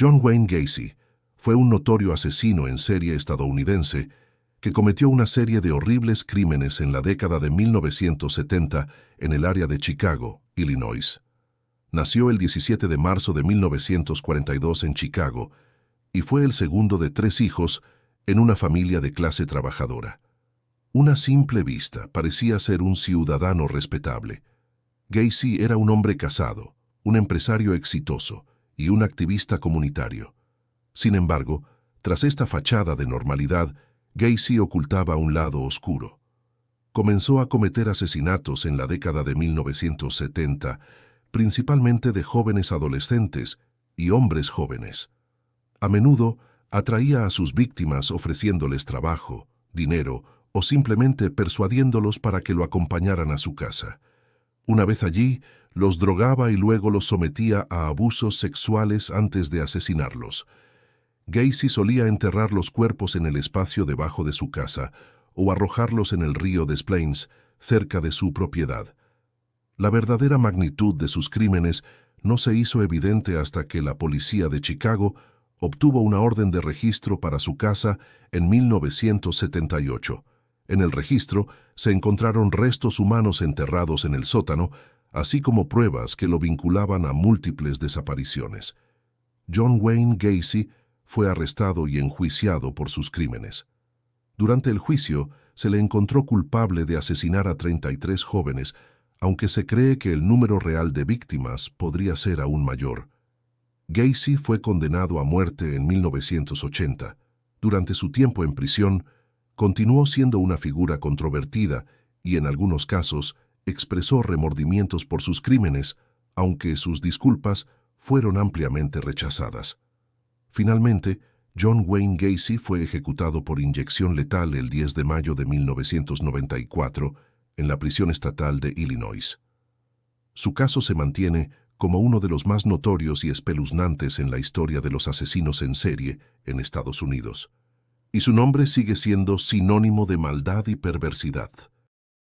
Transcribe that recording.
John Wayne Gacy fue un notorio asesino en serie estadounidense que cometió una serie de horribles crímenes en la década de 1970 en el área de Chicago, Illinois. Nació el 17 de marzo de 1942 en Chicago y fue el segundo de tres hijos en una familia de clase trabajadora. Una simple vista parecía ser un ciudadano respetable. Gacy era un hombre casado, un empresario exitoso, y un activista comunitario. Sin embargo, tras esta fachada de normalidad, Gacy ocultaba un lado oscuro. Comenzó a cometer asesinatos en la década de 1970, principalmente de jóvenes adolescentes y hombres jóvenes. A menudo atraía a sus víctimas ofreciéndoles trabajo, dinero o simplemente persuadiéndolos para que lo acompañaran a su casa. Una vez allí, los drogaba y luego los sometía a abusos sexuales antes de asesinarlos. Gacy solía enterrar los cuerpos en el espacio debajo de su casa o arrojarlos en el río des cerca de su propiedad. La verdadera magnitud de sus crímenes no se hizo evidente hasta que la policía de Chicago obtuvo una orden de registro para su casa en 1978. En el registro se encontraron restos humanos enterrados en el sótano, así como pruebas que lo vinculaban a múltiples desapariciones. John Wayne Gacy fue arrestado y enjuiciado por sus crímenes. Durante el juicio, se le encontró culpable de asesinar a 33 jóvenes, aunque se cree que el número real de víctimas podría ser aún mayor. Gacy fue condenado a muerte en 1980. Durante su tiempo en prisión, continuó siendo una figura controvertida y, en algunos casos, expresó remordimientos por sus crímenes, aunque sus disculpas fueron ampliamente rechazadas. Finalmente, John Wayne Gacy fue ejecutado por inyección letal el 10 de mayo de 1994 en la prisión estatal de Illinois. Su caso se mantiene como uno de los más notorios y espeluznantes en la historia de los asesinos en serie en Estados Unidos, y su nombre sigue siendo sinónimo de maldad y perversidad.